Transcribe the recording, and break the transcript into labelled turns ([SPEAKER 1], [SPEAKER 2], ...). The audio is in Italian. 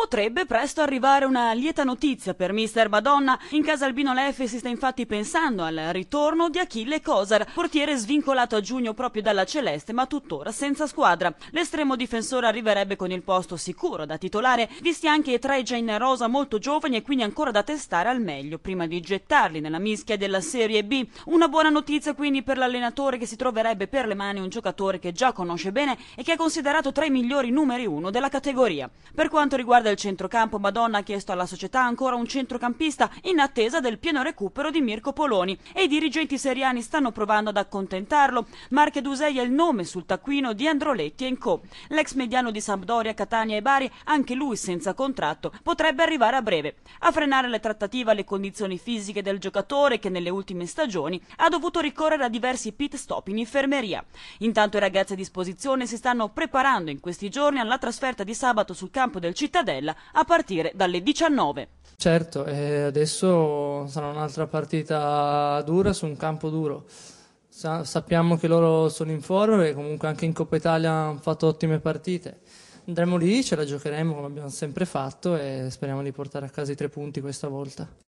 [SPEAKER 1] Potrebbe presto arrivare una lieta notizia per mister Madonna. In casa Albino Leffe si sta infatti pensando al ritorno di Achille Cosar, portiere svincolato a giugno proprio dalla Celeste ma tuttora senza squadra. L'estremo difensore arriverebbe con il posto sicuro da titolare, visti anche i tre già in rosa molto giovani e quindi ancora da testare al meglio prima di gettarli nella mischia della Serie B. Una buona notizia quindi per l'allenatore che si troverebbe per le mani un giocatore che già conosce bene e che è considerato tra i migliori numeri uno della categoria. Per quanto riguarda del centrocampo Madonna ha chiesto alla società ancora un centrocampista in attesa del pieno recupero di Mirko Poloni e i dirigenti seriani stanno provando ad accontentarlo. Marche Dusei è il nome sul taccuino di Androletti e Co. L'ex mediano di Sampdoria, Catania e Bari, anche lui senza contratto, potrebbe arrivare a breve. A frenare le trattative le condizioni fisiche del giocatore che nelle ultime stagioni ha dovuto ricorrere a diversi pit stop in infermeria. Intanto i ragazzi a disposizione si stanno preparando in questi giorni alla trasferta di sabato sul campo del Cittadella Cittadella a partire dalle 19.
[SPEAKER 2] Certo, e adesso sarà un'altra partita dura su un campo duro. Sa sappiamo che loro sono in forma e comunque anche in Coppa Italia hanno fatto ottime partite. Andremo lì, ce la giocheremo come abbiamo sempre fatto e speriamo di portare a casa i tre punti questa volta.